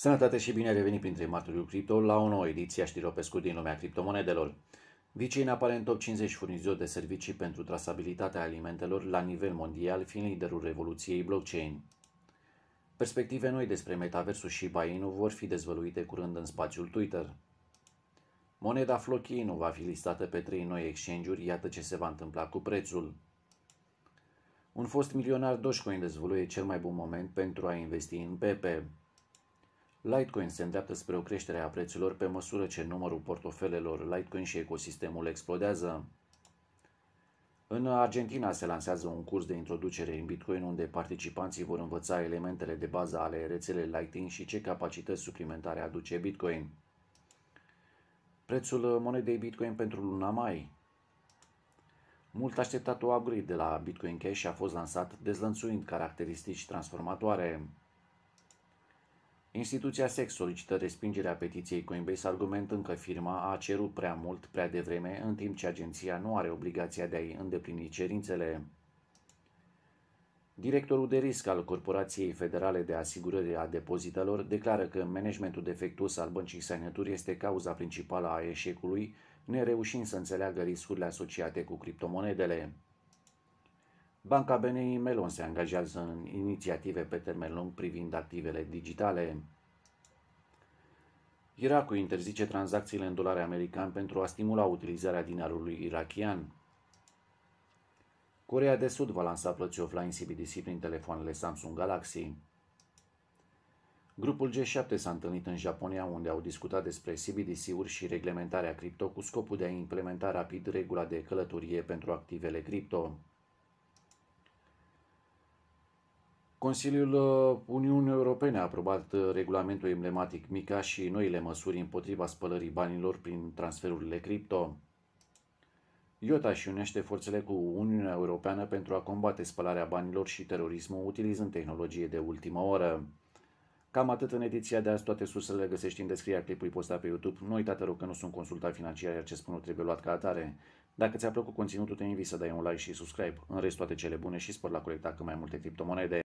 Sănătate și bine revenit printre martorii cripto la o nouă ediție a știrilor pe scurt din lumea criptomonedelor. Vicin apare în top 50 furnizori de servicii pentru trasabilitatea alimentelor la nivel mondial, fiind liderul revoluției blockchain. Perspective noi despre metaversul și Inu vor fi dezvăluite curând în spațiul Twitter. Moneda Flocky nu va fi listată pe trei noi exchange-uri, iată ce se va întâmpla cu prețul. Un fost milionar Dogecoin dezvăluie cel mai bun moment pentru a investi în Pepe. Litecoin se îndreaptă spre o creștere a prețurilor pe măsură ce numărul portofelelor Litecoin și ecosistemul explodează. În Argentina se lansează un curs de introducere în Bitcoin unde participanții vor învăța elementele de bază ale rețelei Lightning și ce capacități suplimentare aduce Bitcoin. Prețul monedei Bitcoin pentru luna mai Mult așteptatul upgrade de la Bitcoin Cash a fost lansat dezlănțuind caracteristici transformatoare. Instituția SEC solicită respingerea petiției Coinbase argumentând că firma a cerut prea mult, prea devreme, în timp ce agenția nu are obligația de a-i îndeplini cerințele. Directorul de risc al Corporației Federale de Asigurări a Depozitelor declară că managementul defectuos al băncii Signature este cauza principală a eșecului, nereușind să înțeleagă riscurile asociate cu criptomonedele. Banca BNI Melon se angajează în inițiative pe termen lung privind activele digitale. Irakul interzice tranzacțiile în dolari american pentru a stimula utilizarea dinarului irachian. Corea de Sud va lansa plăți offline CBDC prin telefoanele Samsung Galaxy. Grupul G7 s-a întâlnit în Japonia, unde au discutat despre CBDC-uri și reglementarea cripto cu scopul de a implementa rapid regula de călătorie pentru activele cripto. Consiliul uh, Uniunii Europene a aprobat uh, regulamentul emblematic MICA și noile măsuri împotriva spălării banilor prin transferurile cripto. IOTA și unește forțele cu Uniunea Europeană pentru a combate spălarea banilor și terorismul utilizând tehnologie de ultimă oră. Cam atât în ediția de azi, toate sursele le găsești în descrierea clipului postat pe YouTube. Nu uita, te rog, că nu sunt consultat financiar, iar ce spun nu trebuie luat ca atare. Dacă ți-a plăcut conținutul, te invit să dai un like și subscribe. În rest, toate cele bune și spor la colecta cât mai multe criptomonede.